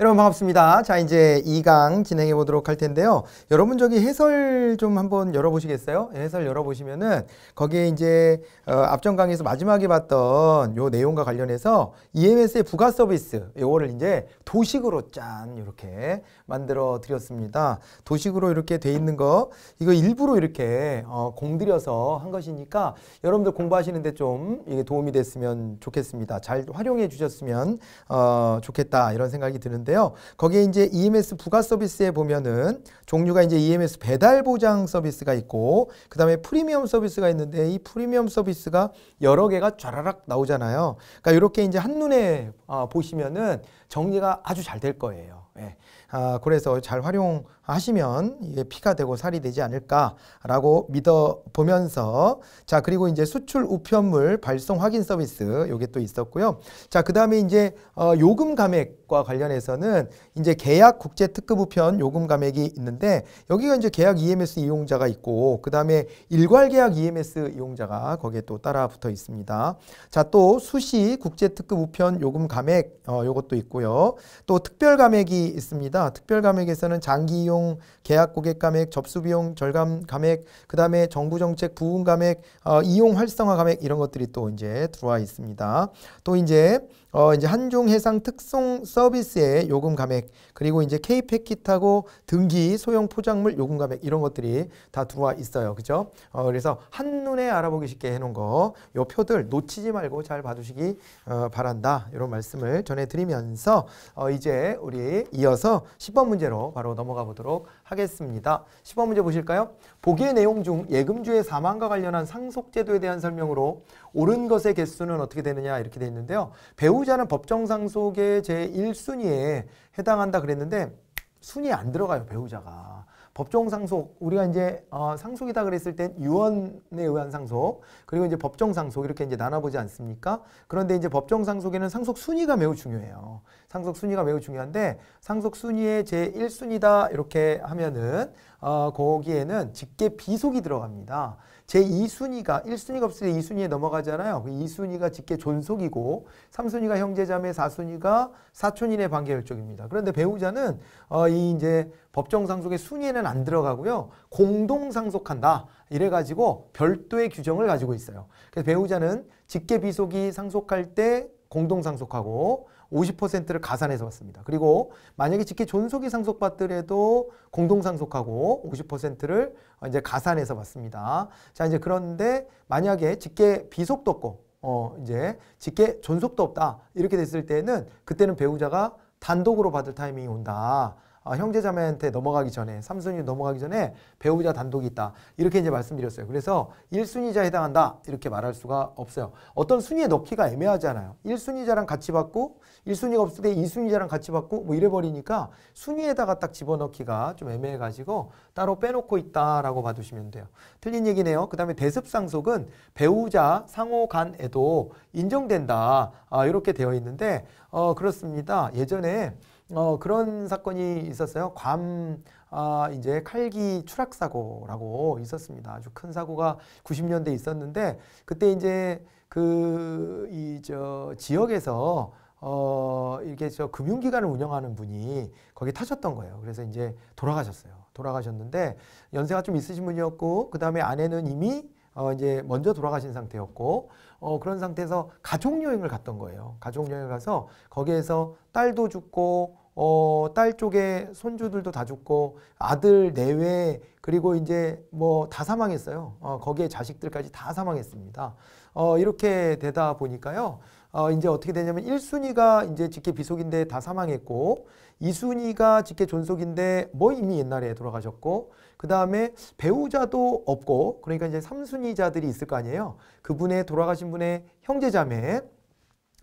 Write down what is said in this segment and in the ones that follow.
여러분 반갑습니다. 자 이제 2강 진행해 보도록 할 텐데요. 여러분 저기 해설 좀 한번 열어보시겠어요? 해설 열어보시면은 거기에 이제 어, 앞전 강의에서 마지막에 봤던 요 내용과 관련해서 EMS의 부가 서비스 요거를 이제 도식으로 짠 이렇게 만들어 드렸습니다. 도식으로 이렇게 돼 있는 거 이거 일부러 이렇게 어, 공들여서 한 것이니까 여러분들 공부하시는데 좀 이게 도움이 됐으면 좋겠습니다. 잘 활용해 주셨으면 어, 좋겠다 이런 생각이 드는데. 있는데요. 거기에 이제 EMS 부가 서비스에 보면은 종류가 이제 EMS 배달 보장 서비스가 있고 그다음에 프리미엄 서비스가 있는데 이 프리미엄 서비스가 여러 개가 쫘라락 나오잖아요. 그러니까 이렇게 이제 한눈에 어, 보시면은 정리가 아주 잘 될 거예요. 예. 아, 그래서 잘 활용 하시면 피가 되고 살이 되지 않을까라고 믿어 보면서 자 그리고 이제 수출 우편물 발송 확인 서비스 요게 또 있었고요. 자 그다음에 이제 어, 요금 감액과 관련해서는 이제 계약 국제 특급 우편 요금 감액이 있는데 여기가 이제 계약 EMS 이용자가 있고 그다음에 일괄 계약 EMS 이용자가 거기에 또 따라 붙어 있습니다. 자 또 수시 국제 특급 우편 요금 감액 어, 요것도 있고요. 또 특별 감액이 있습니다. 특별 감액에서는 장기 이용 비용, 계약 고객 감액, 접수 비용 절감 감액, 그 다음에 정부 정책 부분 감액, 어, 이용 활성화 감액 이런 것들이 또 이제 들어와 있습니다. 또 이제 어, 이제 한중해상 특송 서비스의 요금 감액, 그리고 이제 K 패킷하고 등기 소형 포장물 요금 감액 이런 것들이 다 들어와 있어요. 그죠? 어, 그래서 한눈에 알아보기 쉽게 해놓은 거, 요 표들 놓치지 말고 잘 봐주시기 어, 바란다. 이런 말씀을 전해드리면서 어, 이제 우리 이어서 10번 문제로 바로 넘어가 보도록 하겠습니다. 10번 문제 보실까요? 보기의 내용 중 예금주의 사망과 관련한 상속제도에 대한 설명으로 옳은 것의 개수는 어떻게 되느냐 이렇게 돼 있는데요. 배우자는 법정상 속의 제1순위에 해당한다 그랬는데 순위 안 들어가요 배우자가. 법정 상속 우리가 이제 어, 상속이다 그랬을 땐 유언에 의한 상속 그리고 이제 법정 상속 이렇게 이제 나눠보지 않습니까? 그런데 이제 법정 상속에는 상속 순위가 매우 중요해요. 상속 순위가 매우 중요한데 상속 순위의 제 1순위다 이렇게 하면은 어, 거기에는 직계 비속이 들어갑니다. 제2순위가 1순위가 없을 때 2순위에 넘어가잖아요. 2순위가 직계 존속이고 3순위가 형제자매 4순위가 사촌인의 관계혈쪽입니다 그런데 배우자는 어, 이 이제 법정상속의 순위에는 안 들어가고요. 공동상속한다. 이래가지고 별도의 규정을 가지고 있어요. 그래서 배우자는 직계비속이 상속할 때 공동상속하고 50%를 가산해서 봤습니다. 그리고 만약에 직계 존속이 상속받더라도 공동상속하고 50%를 이제 가산해서 봤습니다. 자, 이제 그런데 만약에 직계 비속도 없고, 어, 이제 직계 존속도 없다. 이렇게 됐을 때는 그때는 배우자가 단독으로 받을 타이밍이 온다. 아, 형제자매한테 넘어가기 전에 3순위 넘어가기 전에 배우자 단독이 있다 이렇게 이제 말씀드렸어요. 그래서 1순위자 에 해당한다 이렇게 말할 수가 없어요. 어떤 순위에 넣기가 애매하잖아요. 1순위자랑 같이 받고 1순위가 없을 때 2순위자랑 같이 받고 뭐 이래버리니까 순위에다가 딱 집어넣기가 좀 애매해가지고 따로 빼놓고 있다라고 봐두시면 돼요. 틀린 얘기네요. 그 다음에 대습상속은 배우자 상호 간에도 인정된다 아, 이렇게 되어 있는데 어, 그렇습니다. 예전에 어, 그런 사건이 있었어요. 괌 아, 이제 칼기 추락 사고라고 있었습니다. 아주 큰 사고가 90년대 에 있었는데 그때 이제 그 이 저 지역에서 어, 이렇게 저 금융기관을 운영하는 분이 거기 타셨던 거예요. 그래서 이제 돌아가셨어요. 돌아가셨는데 연세가 좀 있으신 분이었고 그 다음에 아내는 이미 어, 이제 먼저 돌아가신 상태였고 어, 그런 상태에서 가족 여행을 갔던 거예요. 가족 여행을 가서 거기에서 딸도 죽고 어, 딸 쪽에 손주들도 다 죽고 아들 내외 그리고 이제 뭐 다 사망했어요. 어, 거기에 자식들까지 다 사망했습니다. 어, 이렇게 되다 보니까요. 어, 이제 어떻게 되냐면 1순위가 이제 직계 비속인데 다 사망했고 2순위가 직계 존속인데 뭐 이미 옛날에 돌아가셨고 그 다음에 배우자도 없고 그러니까 이제 3순위자들이 있을 거 아니에요. 그분의 돌아가신 분의 형제자매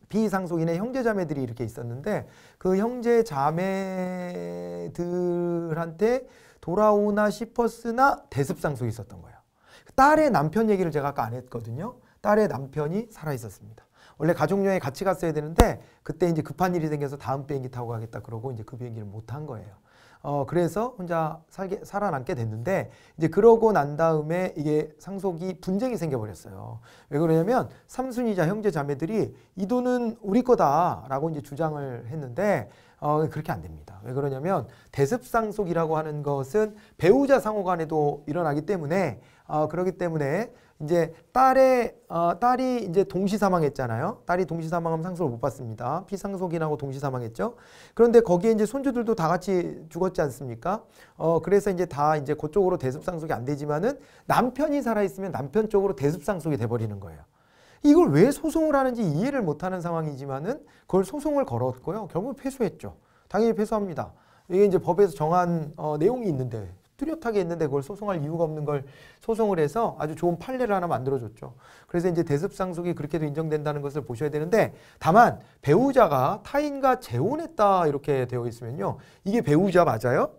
비상속인의 형제자매들이 이렇게 있었는데 그 형제자매들한테 돌아오나 싶었으나 대습상속이 있었던 거예요. 딸의 남편 얘기를 제가 아까 안 했거든요. 딸의 남편이 살아 있었습니다. 원래 가족여행 같이 갔어야 되는데 그때 이제 급한 일이 생겨서 다음 비행기 타고 가겠다 그러고 이제 그 비행기를 못 탄 거예요. 어, 그래서 혼자 살게, 살아남게 됐는데 이제 그러고 난 다음에 이게 상속이 분쟁이 생겨버렸어요. 왜 그러냐면 삼순이자 형제 자매들이 이 돈은 우리 거다라고 이제 주장을 했는데 어, 그렇게 안 됩니다. 왜 그러냐면 대습상속이라고 하는 것은 배우자 상호 간에도 일어나기 때문에 어, 그렇기 때문에 이제 딸의 어, 딸이 이제 동시 사망했잖아요. 딸이 동시 사망하면 상속을 못 받습니다. 피상속인하고 동시 사망했죠. 그런데 거기에 이제 손주들도 다 같이 죽었지 않습니까? 어 그래서 이제 다 이제 그쪽으로 대습 상속이 안 되지만은 남편이 살아 있으면 남편 쪽으로 대습 상속이 돼 버리는 거예요. 이걸 왜 소송을 하는지 이해를 못 하는 상황이지만은 그걸 소송을 걸었고요. 결국 패소했죠. 당연히 패소합니다. 이게 이제 법에서 정한 어, 내용이 있는데 뚜렷하게 했는데 그걸 소송할 이유가 없는 걸 소송을 해서 아주 좋은 판례를 하나 만들어줬죠. 그래서 이제 대습상속이 그렇게도 인정된다는 것을 보셔야 되는데 다만 배우자가 타인과 재혼했다 이렇게 되어 있으면요. 이게 배우자 맞아요?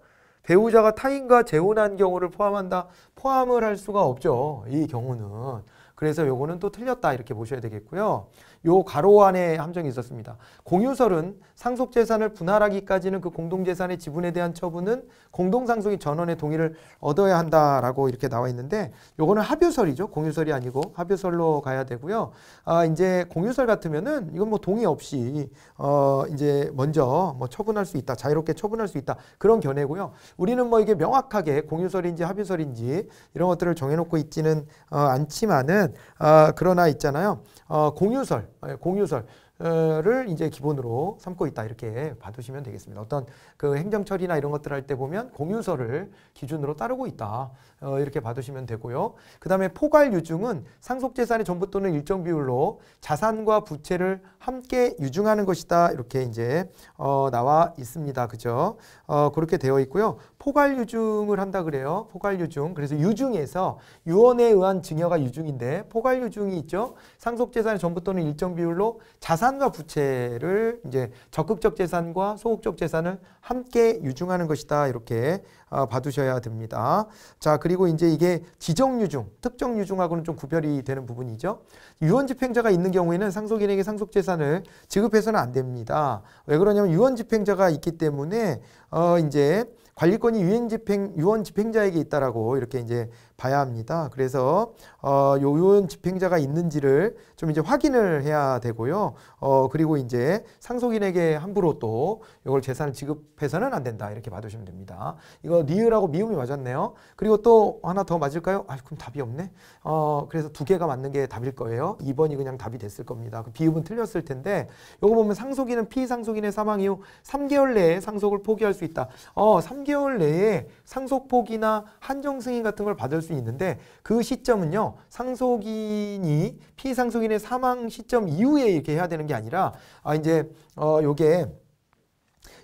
배우자가 타인과 재혼한 경우를 포함한다? 포함을 할 수가 없죠. 이 경우는. 그래서 요거는 또 틀렸다 이렇게 보셔야 되겠고요. 요 가로 안에 함정이 있었습니다. 공유설은 상속 재산을 분할하기까지는 그 공동 재산의 지분에 대한 처분은 공동 상속인 전원의 동의를 얻어야 한다라고 이렇게 나와 있는데 요거는 합유설이죠. 공유설이 아니고 합유설로 가야 되고요. 아 이제 공유설 같으면은 이건 뭐 동의 없이 어 이제 먼저 뭐 처분할 수 있다. 자유롭게 처분할 수 있다. 그런 견해고요. 우리는 뭐 이게 명확하게 공유설인지 합유설인지 이런 것들을 정해 놓고 있지는 어 않지만은 아 그러나 있잖아요. 어 공유설 예, 공유설을 이제 기본으로 삼고 있다 이렇게 봐두시면 되겠습니다. 어떤 그 행정 처리나 이런 것들 할 때 보면 공유설을 기준으로 따르고 있다. 어, 이렇게 받으시면 되고요. 그 다음에 포괄 유증은 상속재산의 전부 또는 일정 비율로 자산과 부채를 함께 유증하는 것이다. 이렇게 이제 어, 나와 있습니다. 그죠? 어, 그렇게 되어 있고요. 포괄 유증을 한다 그래요. 포괄 유증. 그래서 유증에서 유언에 의한 증여가 유증인데 포괄 유증이 있죠. 상속재산의 전부 또는 일정 비율로 자산과 부채를 이제 적극적 재산과 소극적 재산을 함께 유증하는 것이다. 이렇게 받으셔야 아, 됩니다. 자 그리고 이제 이게 지정유중, 특정유중하고는 좀 구별이 되는 부분이죠. 유언집행자가 있는 경우에는 상속인에게 상속재산을 지급해서는 안 됩니다. 왜 그러냐면 유언집행자가 있기 때문에 어 이제 관리권이 유행 집행 유언 집행자에게 있다라고 이렇게 이제 봐야 합니다. 그래서 어, 요요 집행자가 있는지를 좀 이제 확인을 해야 되고요. 어, 그리고 이제 상속인에게 함부로 또 이걸 재산을 지급해서는 안 된다 이렇게 봐두시면 됩니다. 이거 리을하고 미음이 맞았네요. 그리고 또 하나 더 맞을까요? 아 그럼 답이 없네. 어, 그래서 두 개가 맞는 게 답일 거예요. 2번이 그냥 답이 됐을 겁니다. 그 비읍은 틀렸을 텐데 요거 보면 상속인은 피상속인의 사망 이후 3개월 내에 상속을 포기할 수 있다. 어, 3개월 내에 상속 포기나 한정 승인 같은 걸 받을 수수 있는데 그 시점은요. 상속인이 피상속인의 사망 시점 이후에 이렇게 해야 되는 게 아니라 아 이제 어 요게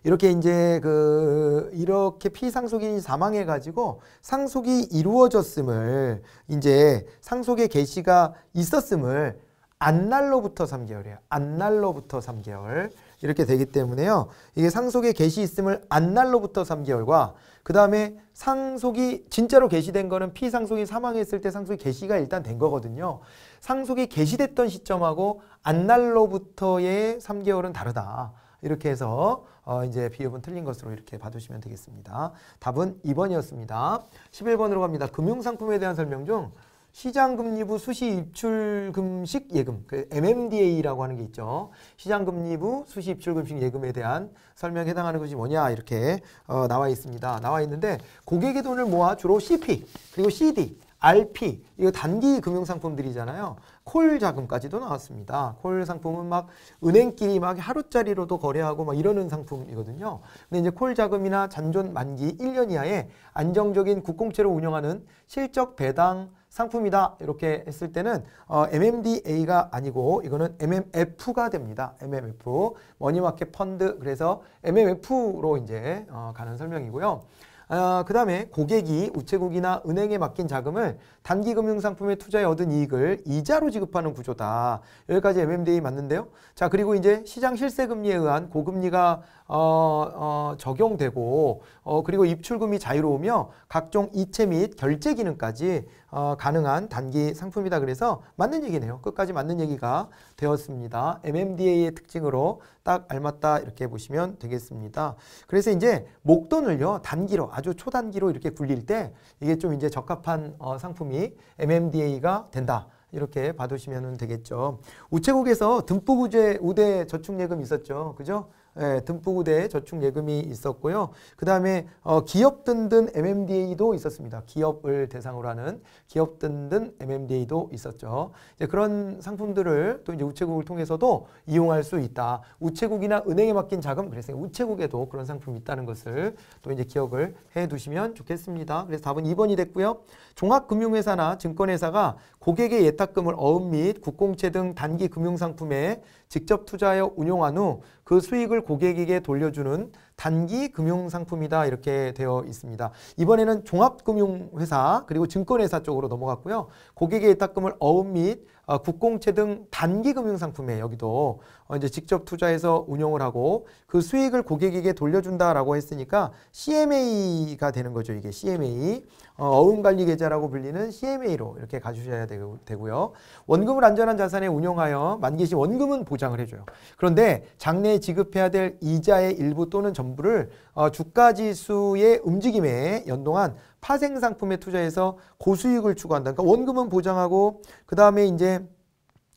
이렇게 이제 그 이렇게 피상속인이 사망해 가지고 상속이 이루어졌음을 이제 상속의 개시가 있었음을 안날로부터 3개월이에요. 안날로부터 3개월. 이렇게 되기 때문에요. 이게 상속에 개시 있음을 안 날로부터 3개월과 그 다음에 상속이 진짜로 개시된 거는 피상속이 사망했을 때 상속이 개시가 일단 된 거거든요. 상속이 개시됐던 시점하고 안 날로부터의 3개월은 다르다. 이렇게 해서 어 이제 비읍은 틀린 것으로 이렇게 봐두시면 되겠습니다. 답은 2번이었습니다. 11번으로 갑니다. 금융상품에 대한 설명 중 시장금리부 수시 입출금식 예금, 그 MMDA라고 하는 게 있죠. 시장금리부 수시 입출금식 예금에 대한 설명에 해당하는 것이 뭐냐 이렇게 어, 나와 있습니다. 나와 있는데 고객의 돈을 모아 주로 CP 그리고 CD RP 이거 단기 금융 상품들이잖아요. 콜 자금까지도 나왔습니다. 콜 상품은 막 은행끼리 막 하루짜리로도 거래하고 막 이러는 상품이거든요. 근데 이제 콜 자금이나 잔존 만기 1년 이하에 안정적인 국공채로 운영하는 실적 배당 상품이다 이렇게 했을 때는 어, MMDA가 아니고 이거는 MMF가 됩니다. MMF 머니마켓 펀드 그래서 MMF로 이제 어, 가는 설명이고요. 어, 그 다음에 고객이 우체국이나 은행에 맡긴 자금을 단기 금융상품에 투자해 얻은 이익을 이자로 지급하는 구조다. 여기까지 MMDA 맞는데요. 자 그리고 이제 시장 실세금리에 의한 고금리가 어, 어, 적용되고 어, 그리고 입출금이 자유로우며 각종 이체 및 결제 기능까지 어, 가능한 단기 상품이다 그래서 맞는 얘기네요. 끝까지 맞는 얘기가 되었습니다. MMDA의 특징으로 딱 알맞다 이렇게 보시면 되겠습니다. 그래서 이제 목돈을요 단기로 아주 초단기로 이렇게 굴릴 때 이게 좀 이제 적합한 어, 상품이 MMDA가 된다. 이렇게 봐두시면 되겠죠. 우체국에서 등뿍 우제 우대 저축예금 있었죠. 그죠? 예, 듬뿍 우대 저축 예금이 있었고요. 그 다음에 어, 기업 든든 MMDA도 있었습니다. 기업을 대상으로 하는 기업 든든 MMDA도 있었죠. 이제 그런 상품들을 또 이제 우체국을 통해서도 이용할 수 있다. 우체국이나 은행에 맡긴 자금 그래서 우체국에도 그런 상품이 있다는 것을 또 이제 기억을 해 두시면 좋겠습니다. 그래서 답은 2번이 됐고요. 종합금융회사나 증권회사가 고객의 예탁금을 어음 및 국공채 등 단기 금융상품에 직접 투자하여 운용한 후 그 수익을 고객에게 돌려주는 단기 금융 상품이다 이렇게 되어 있습니다. 이번에는 종합금융회사 그리고 증권회사 쪽으로 넘어갔고요. 고객의 예탁금을 어음 및 어, 국공채 등 단기 금융 상품에 여기도 어, 이제 직접 투자해서 운용을 하고 그 수익을 고객에게 돌려준다라고 했으니까 CMA가 되는 거죠. 이게 CMA. 어음관리 계좌라고 불리는 CMA로 이렇게 가주셔야 되고, 되고요. 원금을 안전한 자산에 운용하여 만기 시 원금은 보장을 해줘요. 그런데 장래에 지급해야 될 이자의 일부 또는 전부를 어, 주가지수의 움직임에 연동한 파생상품에 투자해서 고수익을 추구한다. 그러니까 원금은 보장하고 그 다음에 이제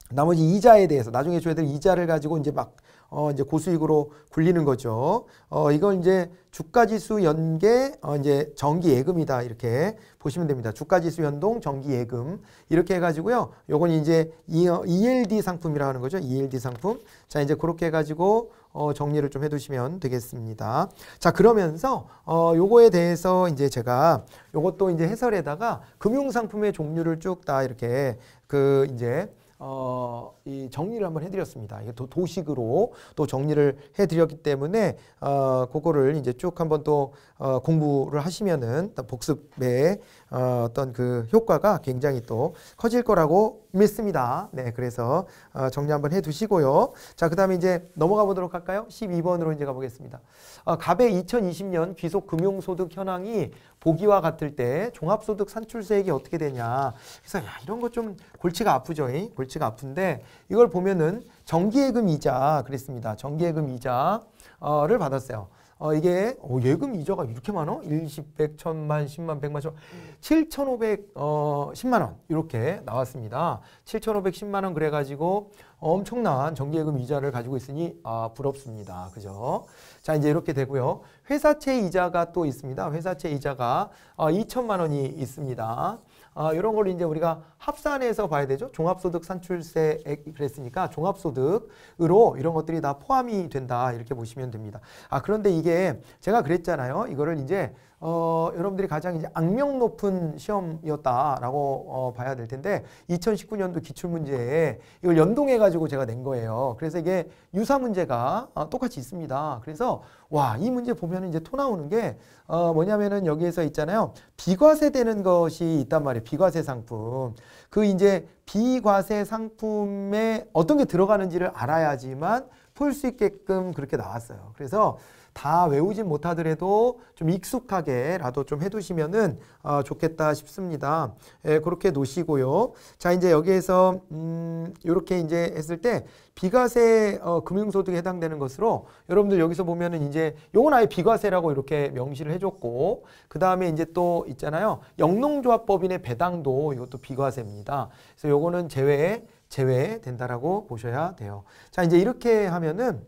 나머지 이자에 대해서 나중에 줘야 될 이자를 가지고 이제 막 어, 이제 고수익으로 굴리는 거죠. 어, 이건 이제 주가지수 연계, 어, 이제 정기예금이다. 이렇게 보시면 됩니다. 주가지수 연동 정기예금. 이렇게 해가지고요. 요건 이제 어, ELD 상품이라 고 하는 거죠. ELD 상품. 자, 이제 그렇게 해가지고, 어, 정리를 좀 해두시면 되겠습니다. 자, 그러면서, 어, 요거에 대해서 이제 제가 요것도 이제 해설에다가 금융상품의 종류를 쭉 다 이렇게 그 이제 어, 이 정리를 한번 해드렸습니다. 이게 도, 도식으로 또 정리를 해드렸기 때문에 어, 그거를 이제 쭉 한번 또 어, 공부를 하시면은 복습에 어, 떤그 효과가 굉장히 또 커질 거라고 믿습니다. 네, 그래서 어, 정리 한번 해두시고요. 자, 그다음에 이제 넘어가 보도록 할까요? 12번으로 이제 가보겠습니다. 어, 갑의 2020년 귀속 금융소득 현황이 보기와 같을 때 종합소득 산출세액이 어떻게 되냐. 그래서 야, 이런 거 좀 골치가 아프죠. 이? 골치가 아픈데 이걸 보면은 정기예금 이자 그랬습니다. 정기예금 이자를 받았어요. 어, 이게 어, 예금 이자가 이렇게 많아 10, 100, 1000만, 10만, 100만, 1000만, 7500, 어, 10만 원 이렇게 나왔습니다. 7510만 원 그래가지고 엄청난 정기예금 이자를 가지고 있으니 아 부럽습니다. 그죠? 자 이제 이렇게 되고요. 회사채 이자가 또 있습니다. 회사채 이자가 어, 2천만 원이 있습니다. 아, 이런 걸 이제 우리가 합산해서 봐야 되죠. 종합소득 산출세액 그랬으니까 종합소득으로 이런 것들이 다 포함이 된다 이렇게 보시면 됩니다. 아 그런데 이게 제가 그랬잖아요. 이거를 이제 어, 여러분들이 가장 이제 악명 높은 시험이었다라고 어, 봐야 될 텐데 2019년도 기출문제에 이걸 연동해가지고 제가 낸 거예요. 그래서 이게 유사 문제가 어, 똑같이 있습니다. 그래서 와, 이 문제 보면 이제 토 나오는 게 어, 뭐냐면은 여기에서 있잖아요. 비과세 되는 것이 있단 말이에요. 비과세 상품. 그 이제 비과세 상품에 어떤 게 들어가는지를 알아야지만 풀 수 있게끔 그렇게 나왔어요. 그래서 다 외우지 못하더라도 좀 익숙하게라도 좀 해두시면은 어, 좋겠다 싶습니다. 예, 그렇게 놓으시고요. 자, 이제 여기에서 음, 이렇게 이제 했을 때 비과세 어, 금융소득에 해당되는 것으로 여러분들 여기서 보면은 이제 이건 아예 비과세라고 이렇게 명시를 해줬고 그 다음에 이제 또 있잖아요. 영농조합법인의 배당도 이것도 비과세입니다. 그래서 이거는 제외 제외된다라고 보셔야 돼요. 자, 이제 이렇게 하면은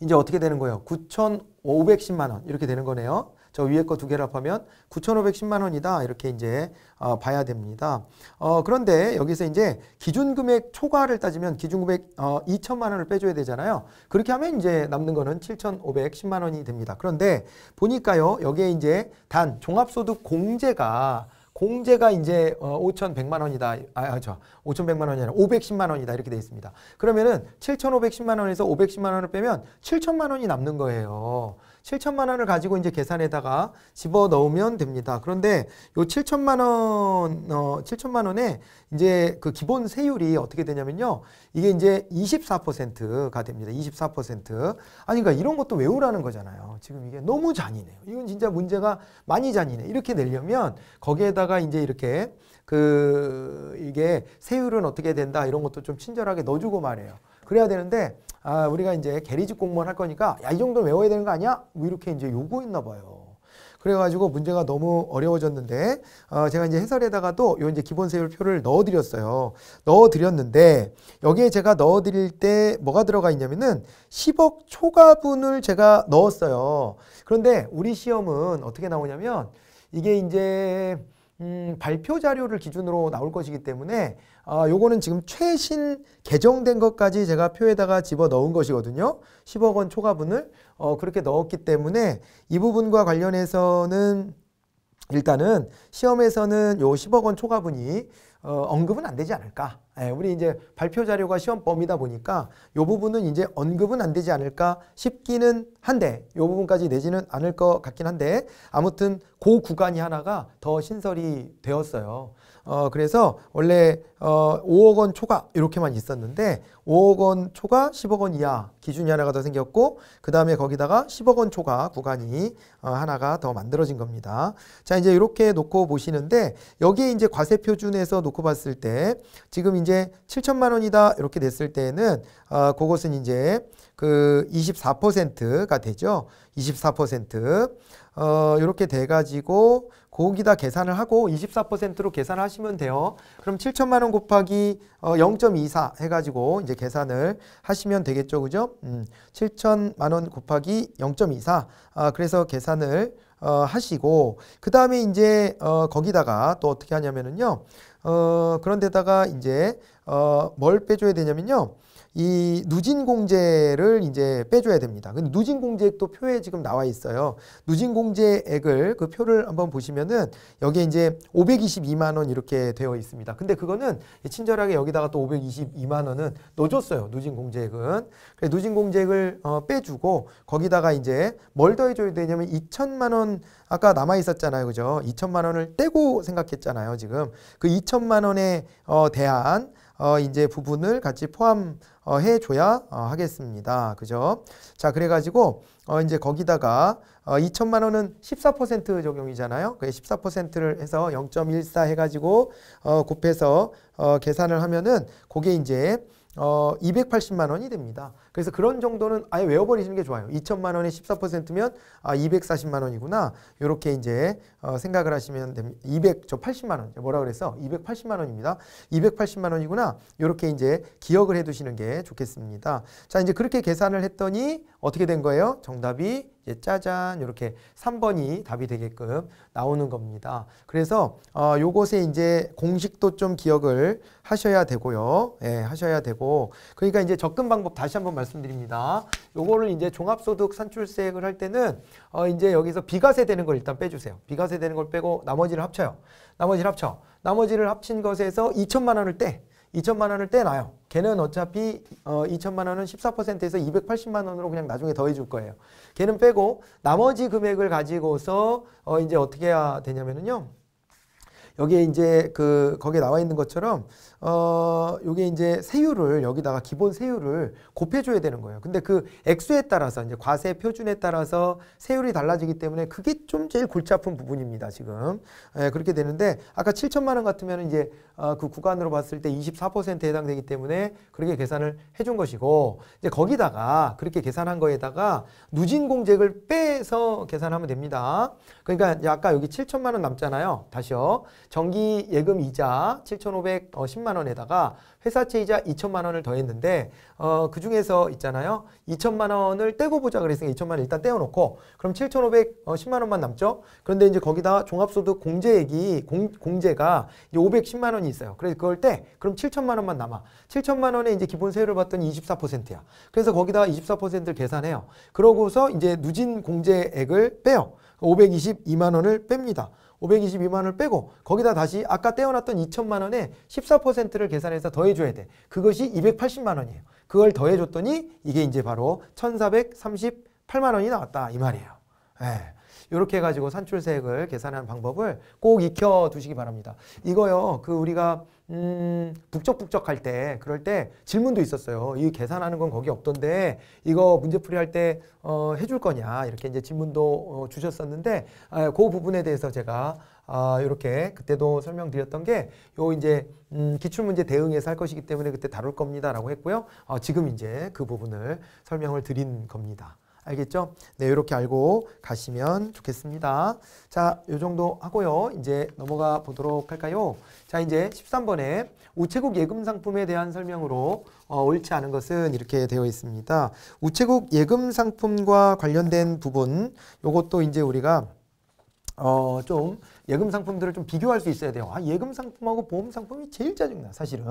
이제 어떻게 되는 거예요? 9,510만 원 이렇게 되는 거네요. 저 위에 거 두 개를 합하면 9,510만 원이다 이렇게 이제 어, 봐야 됩니다. 어, 그런데 여기서 이제 기준금액 초과를 따지면 기준금액 어, 2천만 원을 빼줘야 되잖아요. 그렇게 하면 이제 남는 거는 7,510만 원이 됩니다. 그런데 보니까요 여기에 이제 단 종합소득공제가 공제가 이제 어 5,100만 원이다. 아, 아 저 5,100만 원이 아니라 510만 원이다. 이렇게 돼 있습니다. 그러면은 7,510만 원에서 510만 원을 빼면 7,000만 원이 남는 거예요. 7천만 원을 가지고 이제 계산에다가 집어 넣으면 됩니다. 그런데 요 7천만 원, 어, 7천만 원에 이제 그 기본 세율이 어떻게 되냐면요. 이게 이제 24%가 됩니다. 24%. 아니, 그러니까 이런 것도 외우라는 거잖아요. 지금 이게 너무 잔인해요. 이건 진짜 문제가 많이 잔인해. 이렇게 내려면 거기에다가 이제 이렇게 그, 이게 세율은 어떻게 된다 이런 것도 좀 친절하게 넣어주고 말해요. 그래야 되는데 아, 우리가 이제 게리직 공무원 할 거니까 야, 이 정도는 외워야 되는 거 아니야? 뭐 이렇게 이제 요구했나 봐요. 그래가지고 문제가 너무 어려워졌는데 어, 제가 이제 해설에다가도 요 이제 기본 세율표를 넣어드렸어요. 넣어드렸는데 여기에 제가 넣어드릴 때 뭐가 들어가 있냐면은 10억 초과분을 제가 넣었어요. 그런데 우리 시험은 어떻게 나오냐면 이게 이제 음, 발표 자료를 기준으로 나올 것이기 때문에 아, 요거는 지금 최신 개정된 것까지 제가 표에다가 집어 넣은 것이거든요. 10억 원 초과분을 어, 그렇게 넣었기 때문에 이 부분과 관련해서는 일단은 시험에서는 요 10억 원 초과분이 어, 언급은 안 되지 않을까. 예, 우리 이제 발표 자료가 시험 범위다 보니까 요 부분은 이제 언급은 안 되지 않을까 싶기는 한데 요 부분까지 내지는 않을 것 같긴 한데 아무튼 그 구간이 하나가 더 신설이 되었어요. 어, 그래서 원래 어, 5억 원 초과 이렇게만 있었는데 5억 원 초과 10억 원 이하 기준이 하나가 더 생겼고 그 다음에 거기다가 10억 원 초과 구간이 어, 하나가 더 만들어진 겁니다. 자 이제 이렇게 놓고 보시는데 여기에 이제 과세 표준에서 놓고 봤을 때 지금 이제 7천만 원이다 이렇게 됐을 때는 어, 그것은 이제 그 24%가 되죠. 24% 어, 이렇게 돼가지고 거기다 계산을 하고 24%로 계산하시면 돼요. 그럼 7천만 원 곱하기 어0.24 해가지고 이제 계산을 하시면 되겠죠, 그죠? 음, 7천만 원 곱하기 0.24. 아, 그래서 계산을 어, 하시고 그 다음에 이제 어, 거기다가 또 어떻게 하냐면은요. 어, 그런데다가 이제 어, 뭘 빼줘야 되냐면요. 이 누진공제를 이제 빼줘야 됩니다. 근데 누진공제액도 표에 지금 나와 있어요. 누진공제액을 그 표를 한번 보시면은 여기에 이제 522만 원 이렇게 되어 있습니다. 근데 그거는 친절하게 여기다가 또 522만 원은 넣어줬어요. 누진공제액은 그래 누진공제액을 어, 빼주고 거기다가 이제 뭘 더해줘야 되냐면 2천만 원 아까 남아 있었잖아요, 그죠? 2천만 원을 떼고 생각했잖아요, 지금 그 2천만 원에 어, 대한 어, 이제 부분을 같이 포함해 줘야 어, 하겠습니다. 그죠? 자, 그래 가지고 어, 이제 거기다가 어, 2천만 원은 14% 적용이잖아요. 그 14%를 해서 0.14 해가지고 어, 곱해서 어, 계산을 하면은 그게 이제 어, 280만 원이 됩니다. 그래서 그런 정도는 아예 외워버리시는 게 좋아요. 2천만 원에 14%면 아 240만 원이구나. 이렇게 이제 어 생각을 하시면 됩니다. 200저 80만 원 뭐라 그랬어? 280만 원입니다. 280만 원이구나. 이렇게 이제 기억을 해두시는 게 좋겠습니다. 자 이제 그렇게 계산을 했더니 어떻게 된 거예요? 정답이 이제 짜잔 이렇게 3번이 답이 되게끔 나오는 겁니다. 그래서 어, 요것에 이제 공식도 좀 기억을 하셔야 되고요. 예, 하셔야 되고 그러니까 이제 접근 방법 다시 한번 말씀. 말씀드립니다. 요거를 이제 종합소득 산출세액을 할 때는 어 이제 여기서 비과세 되는 걸 일단 빼주세요. 비과세 되는 걸 빼고 나머지를 합쳐요. 나머지를 합쳐. 나머지를 합친 것에서 2천만 원을 떼. 2천만 원을 떼놔요. 걔는 어차피 어 2천만 원은 14%에서 280만 원으로 그냥 나중에 더해줄 거예요. 걔는 빼고 나머지 금액을 가지고서 어 이제 어떻게 해야 되냐면은요. 여기에 이제 그 거기에 나와 있는 것처럼 어 요게 이제 세율을 여기다가 기본 세율을 곱해 줘야 되는 거예요. 근데 그 액수에 따라서 이제 과세 표준에 따라서 세율이 달라지기 때문에 그게 좀 제일 골치 아픈 부분입니다, 지금. 예, 그렇게 되는데 아까 7천만 원 같으면 이제 어, 그 구간으로 봤을 때 24%에 해당되기 때문에 그렇게 계산을 해준 것이고 이제 거기다가 그렇게 계산한 거에다가 누진 공제액을 빼서 계산하면 됩니다. 그러니까 아까 여기 7천만 원 남잖아요. 다시요. 정기 예금 이자 7,510만 어, 원에다가 회사채 이자 2천만 원을 더했는데 어, 그 중에서 있잖아요. 2천만 원을 떼고 보자 그랬으니까 2천만 원 일단 떼어놓고 그럼 7,510만 어, 원만 남죠. 그런데 이제 거기다 종합소득 공제액이 공, 공제가 이제 510만 원이 있어요. 그래서 그걸 때 그럼 7천만 원만 남아. 7천만 원에 이제 기본 세율을 봤더니 24%야. 그래서 거기다 24%를 계산해요. 그러고서 이제 누진 공제액을 빼요. 522만 원을 뺍니다. 522만원을 빼고 거기다 다시 아까 떼어놨던 2천만 원에 14%를 계산해서 더해줘야 돼. 그것이 280만 원이에요. 그걸 더해줬더니 이게 이제 바로 1438만 원이 나왔다 이 말이에요. 예. 이렇게 해가지고 산출세액을 계산하는 방법을 꼭 익혀 두시기 바랍니다. 이거요, 그 우리가 음, 북적북적 할 때, 그럴 때 질문도 있었어요. 이 계산하는 건 거기 없던데, 이거 문제풀이 할 때, 어, 해줄 거냐. 이렇게 이제 질문도 어, 주셨었는데, 아, 그 부분에 대해서 제가, 아, 이렇게 그때도 설명드렸던 게, 요 이제, 음, 기출문제 대응에서할 것이기 때문에 그때 다룰 겁니다. 라고 했고요. 어, 지금 이제 그 부분을 설명을 드린 겁니다. 알겠죠? 네, 이렇게 알고 가시면 좋겠습니다. 자, 요 정도 하고요. 이제 넘어가 보도록 할까요? 자, 이제 13번에 우체국 예금 상품에 대한 설명으로 어, 옳지 않은 것은 이렇게 되어 있습니다. 우체국 예금 상품과 관련된 부분, 요것도 이제 우리가 어, 좀 예금 상품들을 좀 비교할 수 있어야 돼요. 아, 예금 상품하고 보험 상품이 제일 짜증나, 사실은.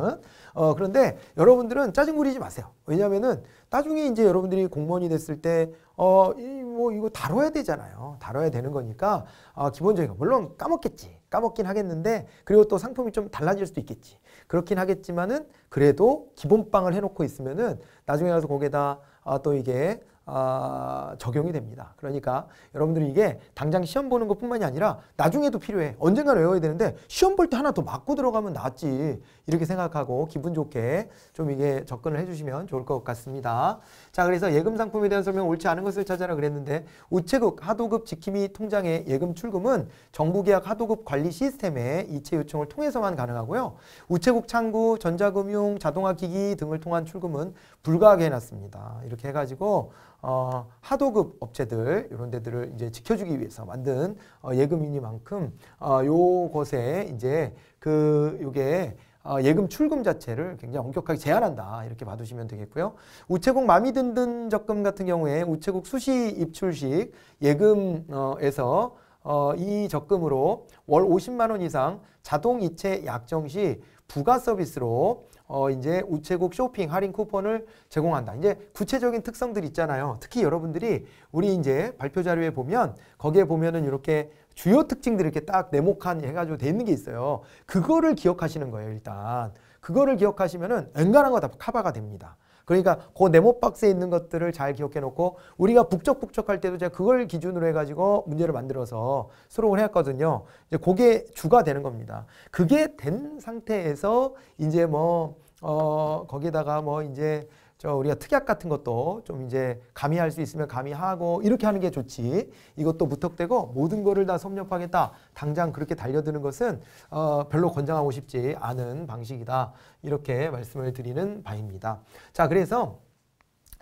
어, 그런데 여러분들은 짜증 부리지 마세요. 왜냐면은 나중에 이제 여러분들이 공무원이 됐을 때 어, 이, 뭐, 이거 다뤄야 되잖아요. 다뤄야 되는 거니까, 어, 기본적인 거. 물론 까먹겠지. 까먹긴 하겠는데, 그리고 또 상품이 좀 달라질 수도 있겠지. 그렇긴 하겠지만은, 그래도 기본빵을 해놓고 있으면은, 나중에 가서 거기에다, 아, 또 이게, 아, 적용이 됩니다. 그러니까 여러분들이 이게 당장 시험 보는 것뿐만이 아니라 나중에도 필요해. 언젠간 외워야 되는데 시험 볼 때 하나 더 맞고 들어가면 낫지. 이렇게 생각하고 기분 좋게 좀 이게 접근을 해주시면 좋을 것 같습니다. 자, 그래서 예금 상품에 대한 설명 옳지 않은 것을 찾아라 그랬는데 우체국 하도급 지킴이 통장의 예금 출금은 정부 계약 하도급 관리 시스템의 이체 요청을 통해서만 가능하고요. 우체국 창구, 전자금융, 자동화기기 등을 통한 출금은 불가하게 해놨습니다. 이렇게 해가지고 어, 하도급 업체들 이런 데들을 이제 지켜주기 위해서 만든 어, 예금이니만큼 어, 요것에 이제 그 요게 어, 예금 출금 자체를 굉장히 엄격하게 제한한다 이렇게 봐두시면 되겠고요. 우체국 마음이 든든 적금 같은 경우에 우체국 수시 입출식 예금에서 어, 이 적금으로 월 50만 원 이상 자동 이체 약정 시 부가 서비스로 어 이제 우체국 쇼핑 할인 쿠폰을 제공한다. 이제 구체적인 특성들 있잖아요. 특히 여러분들이 우리 이제 발표 자료에 보면 거기에 보면은 이렇게 주요 특징들 이렇게 딱 네모칸 해가지고 돼 있는 게 있어요. 그거를 기억하시는 거예요, 일단. 그거를 기억하시면은 엔간한 거 다 커버가 됩니다. 그러니까 그 네모 박스에 있는 것들을 잘 기억해 놓고 우리가 북적북적 할 때도 제가 그걸 기준으로 해가지고 문제를 만들어서 수록을 해왔거든요. 이제 그게 주가 되는 겁니다. 그게 된 상태에서 이제 뭐, 어, 거기다가 뭐 이제 저 우리가 특약 같은 것도 좀 이제 가미할 수 있으면 가미하고 이렇게 하는 게 좋지. 이것도 무턱대고 모든 거를 다 섭렵하겠다. 당장 그렇게 달려드는 것은 어, 별로 권장하고 싶지 않은 방식이다. 이렇게 말씀을 드리는 바입니다. 자, 그래서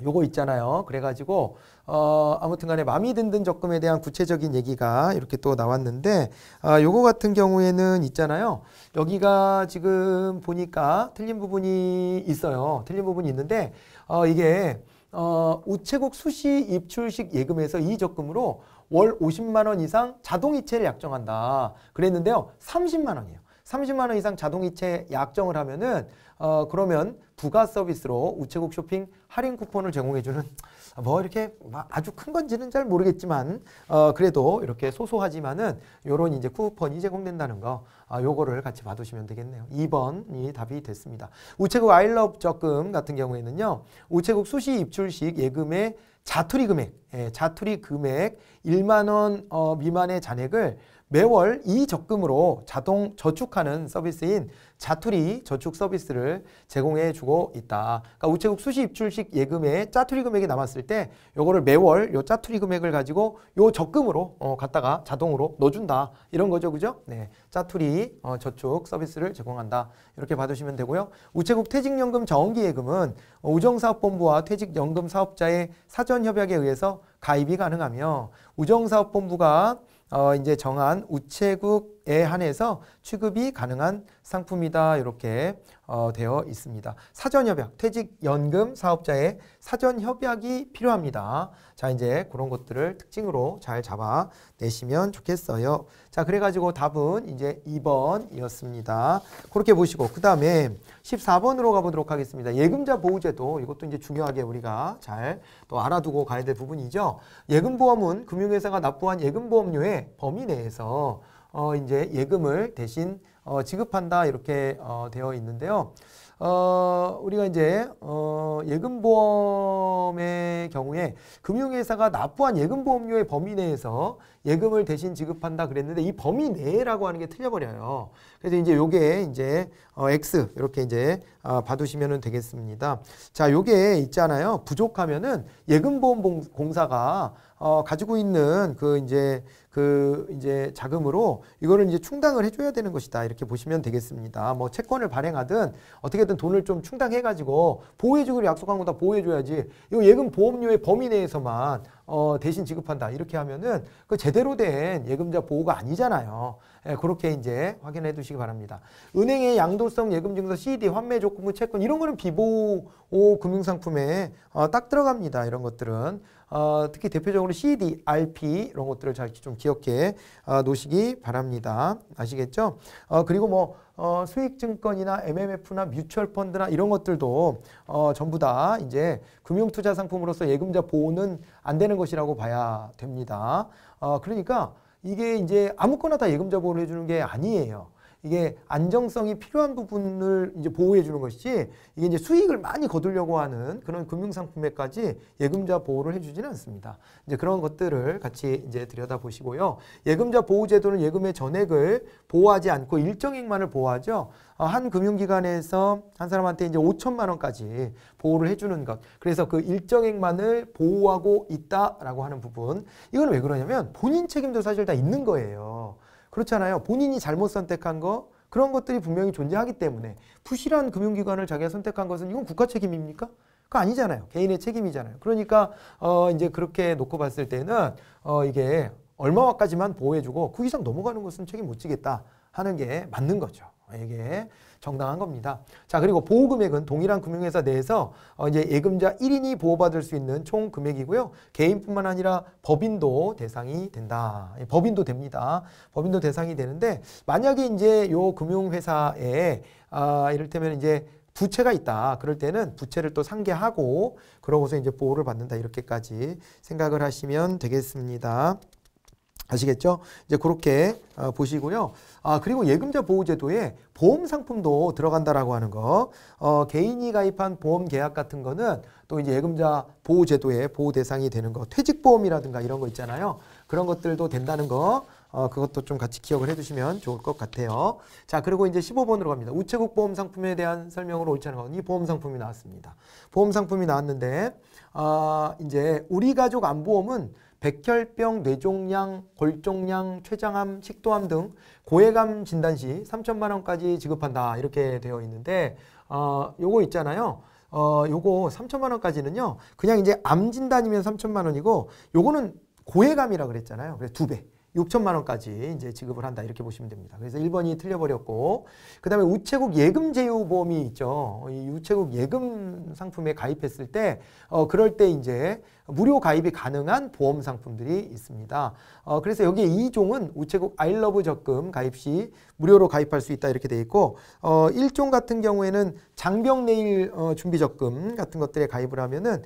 요거 있잖아요. 그래가지고 어, 아무튼간에 마음이 든든 적금에 대한 구체적인 얘기가 이렇게 또 나왔는데 아, 요거 같은 경우에는 있잖아요. 여기가 지금 보니까 틀린 부분이 있어요. 틀린 부분이 있는데 어, 이게 어, 우체국 수시 입출식 예금에서 이 적금으로 월 50만 원 이상 자동이체를 약정한다. 그랬는데요. 30만 원이에요. 30만 원 이상 자동이체 약정을 하면은 어 그러면 부가 서비스로 우체국 쇼핑 할인 쿠폰을 제공해주는 뭐 이렇게 아주 큰 건지는 잘 모르겠지만 어 그래도 이렇게 소소하지만은 요런 이제 쿠폰이 제공된다는 거 아, 요거를 같이 봐두시면 되겠네요. 2번이 답이 됐습니다. 우체국 아일럽 적금 같은 경우에는요. 우체국 수시 입출식 예금의 자투리 금액, 예, 자투리 금액 1만 원 어, 미만의 잔액을 매월 이 적금으로 자동 저축하는 서비스인 자투리 저축 서비스를 제공해 주고 있다. 그러니까 우체국 수시 입출식 예금에 짜투리 금액이 남았을 때 요거를 매월 요 짜투리 금액을 가지고 요 적금으로 어 갖다가 자동으로 넣어준다. 이런 거죠. 그죠? 네. 짜투리 어 저축 서비스를 제공한다. 이렇게 봐두시면 되고요. 우체국 퇴직연금 정기예금은 우정사업본부와 퇴직연금 사업자의 사전 협약에 의해서 가입이 가능하며 우정사업본부가 어, 이제 정한 우체국 에 한해서 취급이 가능한 상품이다 이렇게 어, 되어 있습니다. 사전협약, 퇴직연금 사업자의 사전협약이 필요합니다. 자 이제 그런 것들을 특징으로 잘 잡아내시면 좋겠어요. 자 그래가지고 답은 이제 2번이었습니다. 그렇게 보시고 그 다음에 14번으로 가보도록 하겠습니다. 예금자 보호제도 이것도 이제 중요하게 우리가 잘 또 알아두고 가야 될 부분이죠. 예금보험은 금융회사가 납부한 예금보험료의 범위 내에서 어, 이제 예금을 대신 어, 지급한다 이렇게 어, 되어 있는데요. 어, 우리가 이제 어, 예금보험의 경우에 금융회사가 납부한 예금보험료의 범위 내에서 예금을 대신 지급한다 그랬는데 이 범위 내라고 하는 게 틀려버려요. 그래서 이제 요게 이제 어, X 이렇게 이제 어, 봐두시면 되겠습니다. 자, 요게 있잖아요. 부족하면은 예금보험 공사가 어, 가지고 있는 그 이제 그 이제 자금으로 이거를 이제 충당을 해줘야 되는 것이다 이렇게 보시면 되겠습니다. 뭐 채권을 발행하든 어떻게든 돈을 좀 충당해가지고 보호해주기로 약속한 거 다 보호해줘야지 이거 예금 보험료의 범위 내에서만 어, 대신 지급한다. 이렇게 하면은 그 제대로 된 예금자 보호가 아니잖아요. 예, 그렇게 이제 확인해 두시기 바랍니다. 은행의 양도성 예금증서 CD 환매 조건부 채권 이런 거는 비보호 금융상품에 어, 딱 들어갑니다. 이런 것들은 어, 특히 대표적으로 CD, RP 이런 것들을 잘 좀 기억해 어, 놓으시기 바랍니다. 아시겠죠? 어, 그리고 뭐 어, 수익증권이나 MMF나 뮤추얼 펀드나 이런 것들도 어, 전부 다 이제 금융투자 상품으로서 예금자 보호는 안 되는 것이라고 봐야 됩니다. 어, 그러니까 이게 이제 아무거나 다 예금자 보호를 해주는 게 아니에요. 이게 안정성이 필요한 부분을 이제 보호해 주는 것이지 이게 이제 수익을 많이 거두려고 하는 그런 금융 상품에까지 예금자 보호를 해 주지는 않습니다. 이제 그런 것들을 같이 이제 들여다 보시고요. 예금자 보호 제도는 예금의 전액을 보호하지 않고 일정액만을 보호하죠. 어, 한 금융기관에서 한 사람한테 이제 5천만 원까지 보호를 해주는 것. 그래서 그 일정액만을 보호하고 있다라고 하는 부분. 이건 왜 그러냐면 본인 책임도 사실 다 있는 거예요. 그렇잖아요. 본인이 잘못 선택한 거 그런 것들이 분명히 존재하기 때문에 부실한 금융기관을 자기가 선택한 것은 이건 국가 책임입니까? 그거 아니잖아요. 개인의 책임이잖아요. 그러니까 어 이제 그렇게 놓고 봤을 때는 어 이게 얼마까지만 보호해주고 그 이상 넘어가는 것은 책임 못 지겠다 하는 게 맞는 거죠. 이게 정당한 겁니다. 자, 그리고 보호 금액은 동일한 금융회사 내에서 어, 이제 예금자 1인이 보호받을 수 있는 총 금액이고요. 개인뿐만 아니라 법인도 대상이 된다. 예, 법인도 됩니다. 법인도 대상이 되는데 만약에 이제 요 금융회사에 아, 이를테면 이제 부채가 있다. 그럴 때는 부채를 또 상계하고 그러고서 이제 보호를 받는다. 이렇게까지 생각을 하시면 되겠습니다. 아시겠죠? 이제 그렇게 어, 보시고요. 아 그리고 예금자 보호제도에 보험 상품도 들어간다라고 하는 거. 어, 개인이 가입한 보험 계약 같은 거는 또 이제 예금자 보호제도에 보호 대상이 되는 거. 퇴직보험이라든가 이런 거 있잖아요. 그런 것들도 된다는 거. 어, 그것도 좀 같이 기억을 해주시면 좋을 것 같아요. 자, 그리고 이제 15번으로 갑니다. 우체국 보험 상품에 대한 설명으로 옳지 않은 건이 보험 상품이 나왔습니다. 보험 상품이 나왔는데, 아, 어, 이제 우리 가족 안보험은 백혈병, 뇌종양, 골종양, 췌장암, 식도암 등 고액암 진단 시 3천만 원까지 지급한다 이렇게 되어 있는데 어, 요거 있잖아요. 어, 요거 3천만 원까지는요. 그냥 이제 암 진단이면 3천만 원이고 요거는 고액암이라 그랬잖아요. 그래서 두 배. 6천만 원까지 이제 지급을 한다 이렇게 보시면 됩니다. 그래서 1번이 틀려버렸고 그다음에 우체국 예금 제휴 보험이 있죠. 이 우체국 예금 상품에 가입했을 때 어, 그럴 때 이제 무료 가입이 가능한 보험 상품들이 있습니다. 어, 그래서 여기에 2종은 우체국 아이러브 적금 가입 시 무료로 가입할 수 있다 이렇게 돼 있고 어, 1종 같은 경우에는 장병 내일 어, 준비 적금 같은 것들에 가입을 하면은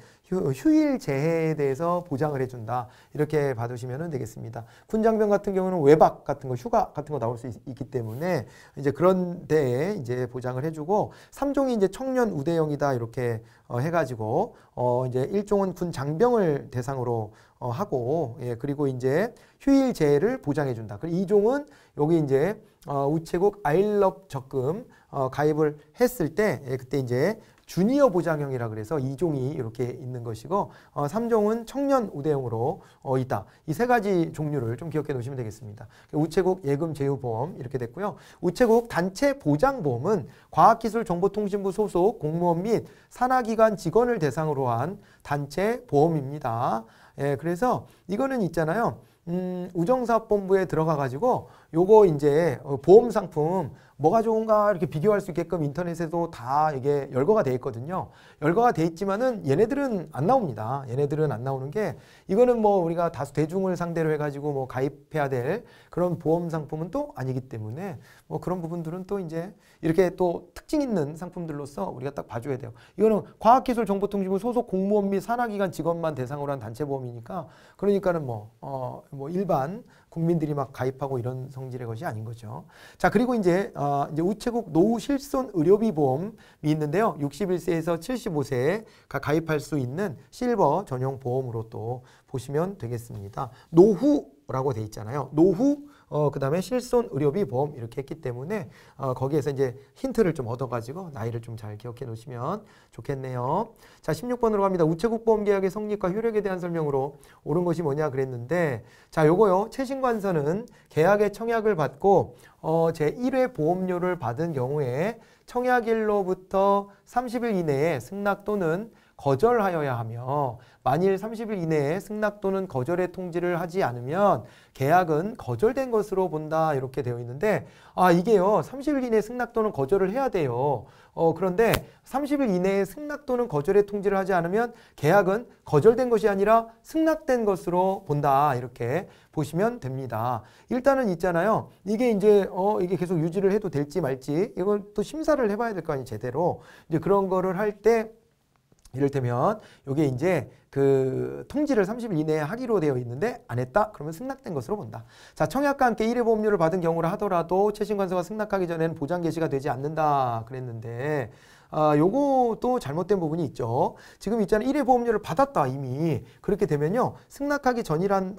휴일 재해에 대해서 보장을 해준다. 이렇게 봐두시면 되겠습니다. 군장병 같은 경우는 외박 같은 거, 휴가 같은 거 나올 수 있, 기 때문에 이제 그런 데에 이제 보장을 해주고 3종이 이제 청년 우대형이다 이렇게 어, 해가지고 어, 이제 일종은 군장병을 대상으로 어, 하고 예, 그리고 이제 휴일 재해를 보장해준다. 그리고 이종은 여기 이제 어, 우체국 아일럽 적금 어, 가입을 했을 때 예, 그때 이제 주니어 보장형이라 그래서 2종이 이렇게 있는 것이고 어, 3종은 청년 우대형으로 어, 있다. 이 세 가지 종류를 좀 기억해 놓으시면 되겠습니다. 우체국 예금 제휴보험 이렇게 됐고요. 우체국 단체 보장보험은 과학기술정보통신부 소속 공무원 및 산하기관 직원을 대상으로 한 단체 보험입니다. 예, 그래서 이거는 있잖아요. 음, 우정사업본부에 들어가 가지고 요거 이제 어, 보험 상품 뭐가 좋은가 이렇게 비교할 수 있게끔 인터넷에도 다 이게 열거가 돼 있거든요. 열거가 돼 있지만은 얘네들은 안 나옵니다. 얘네들은 안 나오는 게 이거는 뭐 우리가 다수 대중을 상대로 해가지고 뭐 가입해야 될 그런 보험 상품은 또 아니기 때문에 뭐 그런 부분들은 또 이제 이렇게 또 특징 있는 상품들로서 우리가 딱 봐줘야 돼요. 이거는 과학기술정보통신부 소속 공무원 및 산하기관 직원만 대상으로 한 단체 보험이니까 그러니까는 뭐, 어, 뭐 일반 국민들이 막 가입하고 이런 성질의 것이 아닌 거죠. 자 그리고 이제, 어, 이제 우체국 노후 실손 의료비 보험이 있는데요. 61세에서 75세가 가입할 수 있는 실버 전용 보험으로 또 보시면 되겠습니다. 노후라고 돼 있잖아요. 노후 어, 그 다음에 실손 의료비 보험 이렇게 했기 때문에 어, 거기에서 이제 힌트를 좀 얻어가지고 나이를 좀 잘 기억해 놓으시면 좋겠네요. 자, 16번으로 갑니다. 우체국 보험 계약의 성립과 효력에 대한 설명으로 옳은 것이 뭐냐 그랬는데 자, 요거요. 최신관서는 계약의 청약을 받고 어, 제1회 보험료를 받은 경우에 청약일로부터 30일 이내에 승낙 또는 거절하여야 하며 만일 30일 이내에 승낙 또는 거절의 통지를 하지 않으면 계약은 거절된 것으로 본다 이렇게 되어 있는데 아 이게요 30일 이내에 승낙 또는 거절을 해야 돼요 어 그런데 30일 이내에 승낙 또는 거절의 통지를 하지 않으면 계약은 거절된 것이 아니라 승낙된 것으로 본다 이렇게 보시면 됩니다 일단은 있잖아요 이게 이제 어 이게 계속 유지를 해도 될지 말지 이건 또 심사를 해봐야 될 거 아니에요 제대로 이제 그런 거를 할때 이를테면 이게 이제 그 통지를 30일 이내에 하기로 되어 있는데 안 했다? 그러면 승낙된 것으로 본다. 자, 청약과 함께 1회 보험료를 받은 경우를 하더라도 최신 관서가 승낙하기 전에는 보장 개시가 되지 않는다 그랬는데 아, 요것도 잘못된 부분이 있죠. 지금 있잖아요. 1회 보험료를 받았다 이미. 그렇게 되면요. 승낙하기 전이란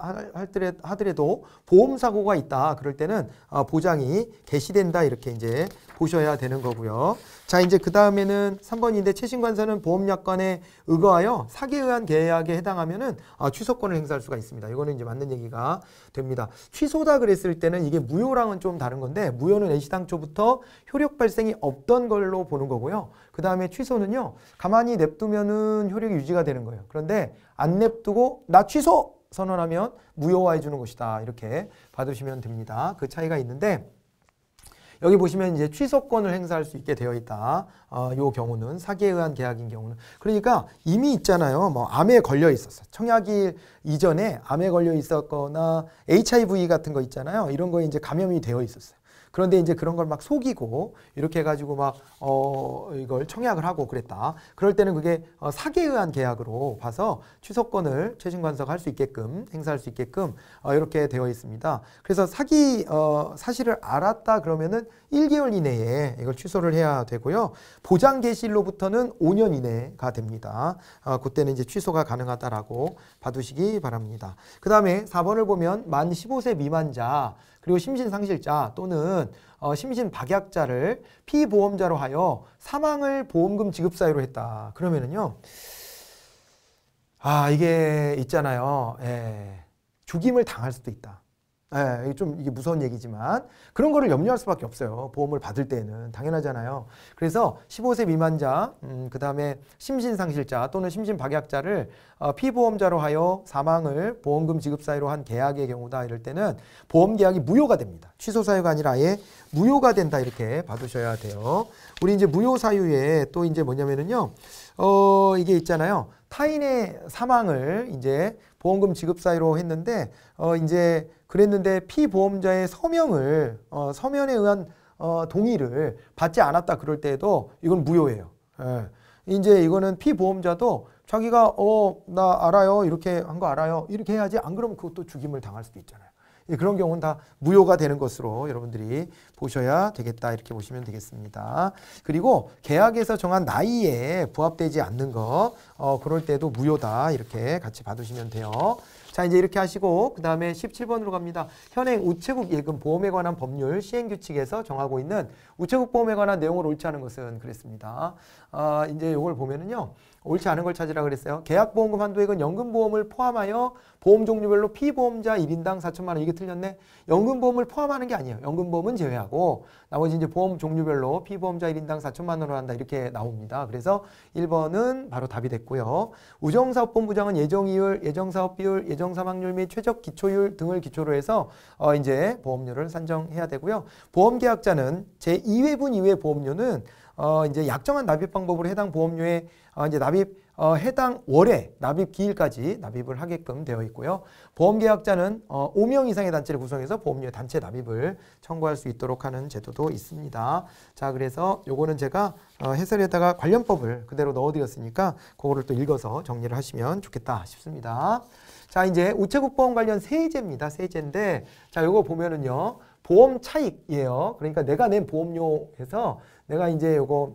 하더라도 보험 사고가 있다. 그럴 때는 아, 보장이 개시된다 이렇게 이제 보셔야 되는 거고요. 자, 이제 그다음에는 3번인데 최신 관세는 보험 약관에 의거하여 사기에 의한 계약에 해당하면은 아, 취소권을 행사할 수가 있습니다. 이거는 이제 맞는 얘기가 됩니다. 취소다 그랬을 때는 이게 무효랑은 좀 다른 건데 무효는 애시당초부터 효력 발생이 없던 걸로 보는 거고요. 그 다음에 취소는요. 가만히 냅두면은 효력이 유지가 되는 거예요. 그런데 안 냅두고 나 취소 선언하면 무효화해 주는 것이다. 이렇게 받으시면 됩니다. 그 차이가 있는데 여기 보시면 이제 취소권을 행사할 수 있게 되어 있다. 어, 경우는 사기에 의한 계약인 경우는 그러니까 이미 있잖아요. 뭐 암에 걸려 있었어. 청약일 이전에 암에 걸려 있었거나 HIV 같은 거 있잖아요. 이런 거에 이제 감염이 되어 있었어요. 그런데 이제 그런 걸 막 속이고 이렇게 해가지고 막 어 이걸 청약을 하고 그랬다. 그럴 때는 그게 어 사기에 의한 계약으로 봐서 취소권을 최신 관석할 수 있게끔 행사할 수 있게끔 어 이렇게 되어 있습니다. 그래서 사기 어 사실을 알았다 그러면은 1개월 이내에 이걸 취소를 해야 되고요. 보장 개시일로부터는 5년 이내가 됩니다. 어, 그때는 이제 취소가 가능하다라고 봐두시기 바랍니다. 그 다음에 4번을 보면 만 15세 미만자 그리고 심신상실자 또는 어, 심신박약자를 피보험자로 하여 사망을 보험금 지급 사유로 했다. 그러면은요. 아 이게 있잖아요. 예. 죽임을 당할 수도 있다. 예, 좀 이게 무서운 얘기지만 그런 거를 염려할 수밖에 없어요. 보험을 받을 때는 당연하잖아요. 그래서 15세 미만자, 음, 그 다음에 심신상실자 또는 심신박약자를 어, 피보험자로 하여 사망을 보험금 지급 사유로 한 계약의 경우다 이럴 때는 보험 계약이 무효가 됩니다. 취소 사유가 아니라 아예 무효가 된다 이렇게 봐두셔야 돼요. 우리 이제 무효 사유에 또 이제 뭐냐면은요, 어 이게 있잖아요. 타인의 사망을 이제 보험금 지급 사유로 했는데 어 이제 그랬는데 피보험자의 서명을 어 서면에 의한 어 동의를 받지 않았다 그럴 때에도 이건 무효예요. 예. 이제 이거는 피보험자도 자기가 어 나 알아요 이렇게 한 거 알아요 이렇게 해야지 안 그러면 그것도 죽임을 당할 수도 있잖아요. 예, 그런 경우는 다 무효가 되는 것으로 여러분들이 보셔야 되겠다 이렇게 보시면 되겠습니다. 그리고 계약에서 정한 나이에 부합되지 않는 거 어, 그럴 때도 무효다 이렇게 같이 봐두시면 돼요. 자 이제 이렇게 하시고 그 다음에 17번으로 갑니다. 현행 우체국 예금 보험에 관한 법률 시행규칙에서 정하고 있는 우체국 보험에 관한 내용을 옳지 않은 것은 그랬습니다. 아, 이제 이걸 보면은요. 옳지 않은 걸 찾으라 그랬어요. 계약보험금 한도액은 연금보험을 포함하여 보험 종류별로 피보험자 1인당 4천만 원 이게 틀렸네. 연금보험을 포함하는 게 아니에요. 연금보험은 제외하고 나머지 이제 보험 종류별로 피보험자 1인당 4천만 원으로 한다 이렇게 나옵니다. 그래서 1번은 바로 답이 됐고요. 우정사업본부장은 예정이율, 예정사업비율, 예정사망률 및 최적기초율 등을 기초로 해서 어 이제 보험료를 산정해야 되고요. 보험계약자는 제2회분 이외 의 보험료는 어, 이제 약정한 납입 방법으로 해당 보험료에 어, 이제 납입 어, 해당 월에 납입 기일까지 납입을 하게끔 되어 있고요. 보험계약자는 어, 5명 이상의 단체를 구성해서 보험료 단체 납입을 청구할 수 있도록 하는 제도도 있습니다. 자, 그래서 요거는 제가 어, 해설에다가 관련법을 그대로 넣어드렸으니까 그거를 또 읽어서 정리를 하시면 좋겠다 싶습니다. 자, 이제 우체국 보험 관련 세제입니다. 세제인데 자, 요거 보면은요. 보험 차익이에요. 그러니까 내가 낸 보험료에서 내가 이제 요거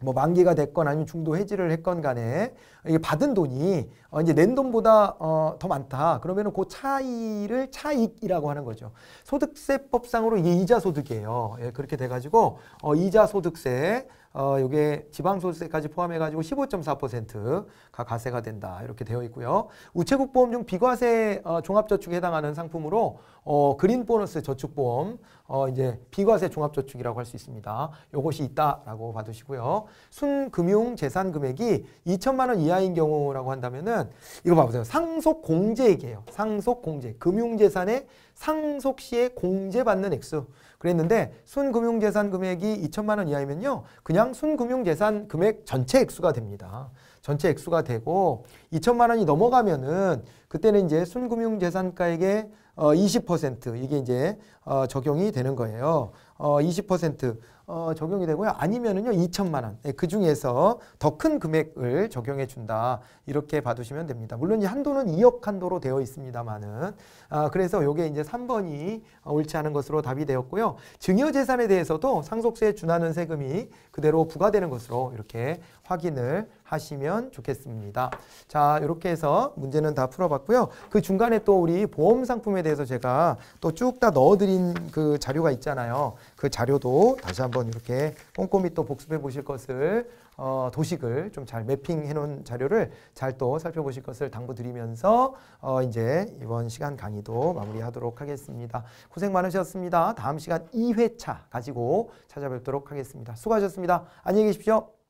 뭐 만기가 됐건 아니면 중도 해지를 했건 간에 이게 받은 돈이 어 이제 낸 돈보다 어 더 많다. 그러면은 그 차이를 차익이라고 하는 거죠. 소득세법상으로 이게 이자 소득이에요. 예, 그렇게 돼 가지고 어 이자 소득세 어, 요게 지방소득세까지 포함해가지고 15.4%가 과세가 된다. 이렇게 되어 있고요. 우체국 보험 중 비과세 어, 종합저축에 해당하는 상품으로 어, 그린 보너스 저축보험 어, 이제 비과세 종합저축이라고 할 수 있습니다. 요것이 있다라고 봐두시고요. 순금융 재산 금액이 2천만 원 이하인 경우라고 한다면은 이거 봐보세요. 상속 공제액이에요. 상속 공제. 금융 재산의 상속 시에 공제받는 액수. 그랬는데 순금융재산 금액이 2천만 원 이하이면요. 그냥 순금융재산 금액 전체 액수가 됩니다. 전체 액수가 되고 2천만 원이 넘어가면은 그때는 이제 순금융재산가액의 어, 20% 이게 이제 어, 적용이 되는 거예요. 어, 20% 어, 적용이 되고요. 아니면은요 2천만 원. 네, 그 중에서 더 큰 금액을 적용해 준다. 이렇게 봐두시면 됩니다. 물론 이 한도는 2억 한도로 되어 있습니다만은 아, 그래서 요게 이제 3번이 옳지 않은 것으로 답이 되었고요. 증여재산에 대해서도 상속세에 준하는 세금이 그대로 부과되는 것으로 이렇게 확인을 하시면 좋겠습니다. 자, 이렇게 해서 문제는 다 풀어봤고요. 그 중간에 또 우리 보험 상품에 대해서 제가 또 쭉 다 넣어드린 그 자료가 있잖아요. 그 자료도 다시 한번 이렇게 꼼꼼히 또 복습해 보실 것을 어, 도식을 좀 잘 매핑해 놓은 자료를 잘 또 살펴보실 것을 당부드리면서 어, 이제 이번 시간 강의도 마무리하도록 하겠습니다. 고생 많으셨습니다. 다음 시간 2회차 가지고 찾아뵙도록 하겠습니다. 수고하셨습니다. 안녕히 계십시오.